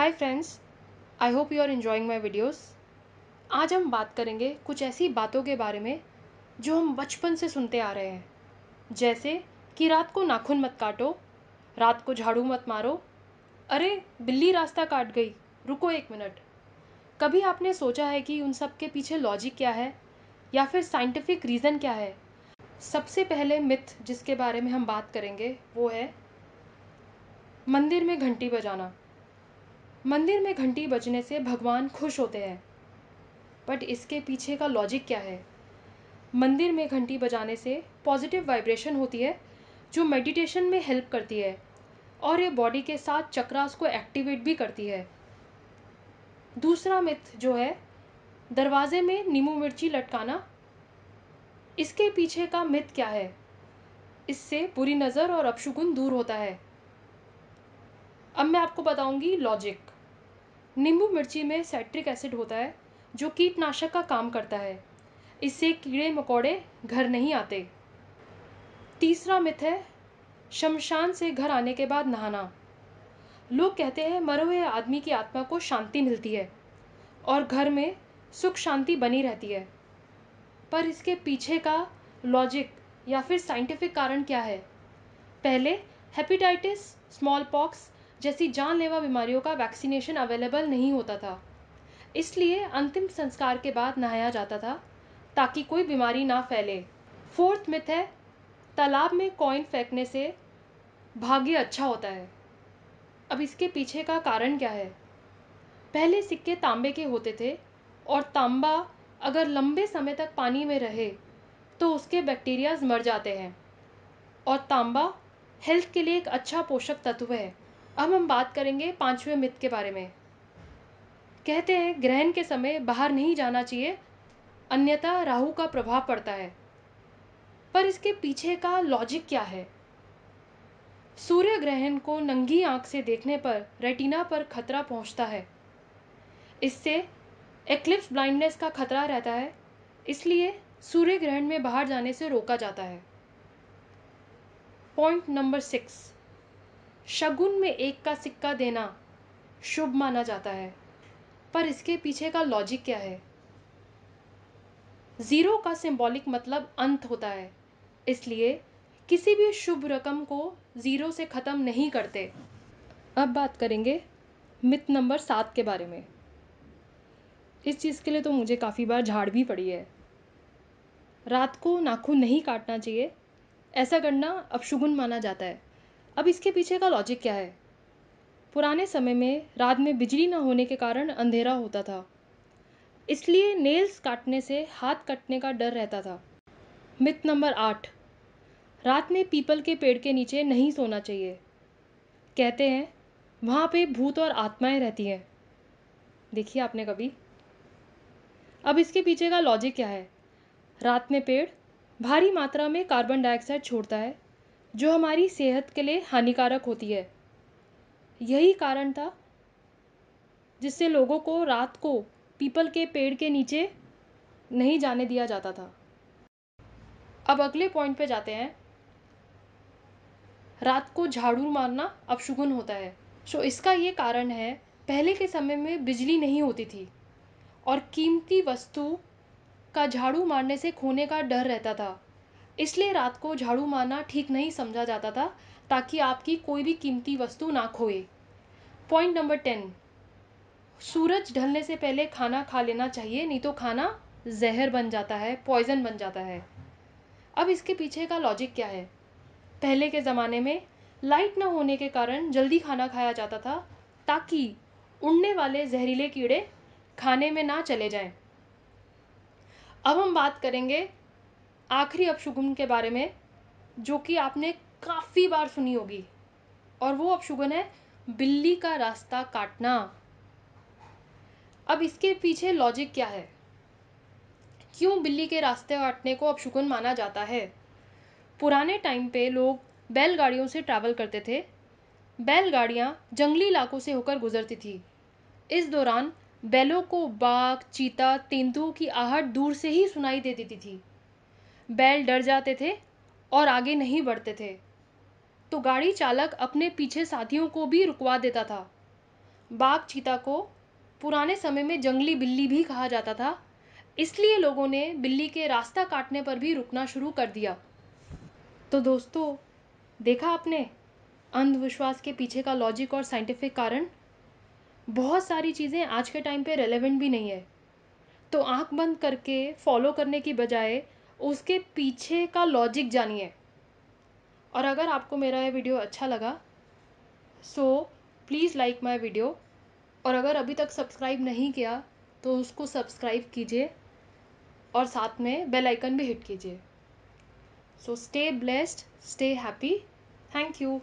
Hi friends I hope you are enjoying my videos आज हम बात करेंगे कुछ ऐसी बातों के बारे में जो हम बचपन से सुनते आ रहे हैं जैसे कि रात को नाखून मत काटो रात को झाड़ू मत मारो अरे बिल्ली रास्ता काट गई रुको एक मिनट कभी आपने सोचा है कि उन सब के पीछे लॉजिक क्या है या फिर साइंटिफिक रीज़न क्या है सबसे पहले मिथ जिसके बारे में हम बात करेंगे वो है मंदिर में घंटी बजाना मंदिर में घंटी बजने से भगवान खुश होते हैं बट इसके पीछे का लॉजिक क्या है मंदिर में घंटी बजाने से पॉजिटिव वाइब्रेशन होती है जो मेडिटेशन में हेल्प करती है और ये बॉडी के साथ चक्रास को एक्टिवेट भी करती है दूसरा मिथ जो है दरवाजे में नींबू मिर्ची लटकाना इसके पीछे का मिथ क्या है इससे बुरी नज़र और अपशुगुन दूर होता है अब मैं आपको बताऊंगी लॉजिक नींबू मिर्ची में सेट्रिक एसिड होता है जो कीटनाशक का काम करता है इससे कीड़े मकोड़े घर नहीं आते तीसरा मिथ है शमशान से घर आने के बाद नहाना लोग कहते हैं मरे हुए आदमी की आत्मा को शांति मिलती है और घर में सुख शांति बनी रहती है पर इसके पीछे का लॉजिक या फिर साइंटिफिक कारण क्या है पहले हेपेटाइटिस स्मॉल पॉक्स जैसी जानलेवा बीमारियों का वैक्सीनेशन अवेलेबल नहीं होता था इसलिए अंतिम संस्कार के बाद नहाया जाता था ताकि कोई बीमारी ना फैले फोर्थ मिथ है तालाब में कॉइन फेंकने से भाग्य अच्छा होता है अब इसके पीछे का कारण क्या है पहले सिक्के तांबे के होते थे और तांबा अगर लंबे समय तक पानी में रहे तो उसके बैक्टीरियाज मर जाते हैं और तांबा हेल्थ के लिए एक अच्छा पोषक तत्व है अब हम बात करेंगे पांचवें मिथ के बारे में कहते हैं ग्रहण के समय बाहर नहीं जाना चाहिए अन्यथा राहु का प्रभाव पड़ता है पर इसके पीछे का लॉजिक क्या है सूर्य ग्रहण को नंगी आंख से देखने पर रेटिना पर खतरा पहुंचता है इससे एक्लिप्स ब्लाइंडनेस का खतरा रहता है इसलिए सूर्य ग्रहण में बाहर जाने से रोका जाता है पॉइंट नंबर सिक्स शगुन में एक का सिक्का देना शुभ माना जाता है पर इसके पीछे का लॉजिक क्या है ज़ीरो का सिंबॉलिक मतलब अंत होता है इसलिए किसी भी शुभ रकम को ज़ीरो से ख़त्म नहीं करते अब बात करेंगे मित नंबर सात के बारे में इस चीज़ के लिए तो मुझे काफ़ी बार झाड़ भी पड़ी है रात को नाखून नहीं काटना चाहिए ऐसा करना अपशुगुन माना जाता है अब इसके पीछे का लॉजिक क्या है पुराने समय में रात में बिजली न होने के कारण अंधेरा होता था इसलिए नेल्स काटने से हाथ कटने का डर रहता था मिथ नंबर आठ रात में पीपल के पेड़ के नीचे नहीं सोना चाहिए कहते हैं वहाँ पे भूत और आत्माएं रहती हैं देखिए आपने कभी अब इसके पीछे का लॉजिक क्या है रात में पेड़ भारी मात्रा में कार्बन डाइऑक्साइड छोड़ता है जो हमारी सेहत के लिए हानिकारक होती है यही कारण था जिससे लोगों को रात को पीपल के पेड़ के नीचे नहीं जाने दिया जाता था अब अगले पॉइंट पे जाते हैं रात को झाड़ू मारना अपशुगुन होता है सो इसका ये कारण है पहले के समय में बिजली नहीं होती थी और कीमती वस्तु का झाड़ू मारने से खोने का डर रहता था इसलिए रात को झाड़ू मारना ठीक नहीं समझा जाता था ताकि आपकी कोई भी कीमती वस्तु ना खोए पॉइंट नंबर टेन सूरज ढलने से पहले खाना खा लेना चाहिए नहीं तो खाना जहर बन जाता है पॉइजन बन जाता है अब इसके पीछे का लॉजिक क्या है पहले के ज़माने में लाइट ना होने के कारण जल्दी खाना खाया जाता था ताकि उड़ने वाले जहरीले कीड़े खाने में ना चले जाएं। अब हम बात करेंगे आखिरी अपशुगुन के बारे में जो कि आपने काफ़ी बार सुनी होगी और वो अपशुगुन है बिल्ली का रास्ता काटना अब इसके पीछे लॉजिक क्या है क्यों बिल्ली के रास्ते काटने को अपशुगुन माना जाता है पुराने टाइम पे लोग बैलगाड़ियों से ट्रैवल करते थे बैलगाड़ियाँ जंगली इलाकों से होकर गुजरती थी इस दौरान बैलों को बाघ चीता तेंदुओं की आहट दूर से ही सुनाई दे देती थी बैल डर जाते थे और आगे नहीं बढ़ते थे तो गाड़ी चालक अपने पीछे साथियों को भी रुकवा देता था बाघ चीता को पुराने समय में जंगली बिल्ली भी कहा जाता था इसलिए लोगों ने बिल्ली के रास्ता काटने पर भी रुकना शुरू कर दिया तो दोस्तों देखा आपने अंधविश्वास के पीछे का लॉजिक और साइंटिफिक कारण बहुत सारी चीज़ें आज के टाइम पे रेलेवेंट भी नहीं है तो आंख बंद करके फॉलो करने की बजाय उसके पीछे का लॉजिक जानिए और अगर आपको मेरा यह वीडियो अच्छा लगा so please like my video और अगर अभी तक सब्सक्राइब नहीं किया तो उसको सब्सक्राइब कीजिए और साथ में बेल आइकन भी हिट कीजिए so stay blessed stay happy thank you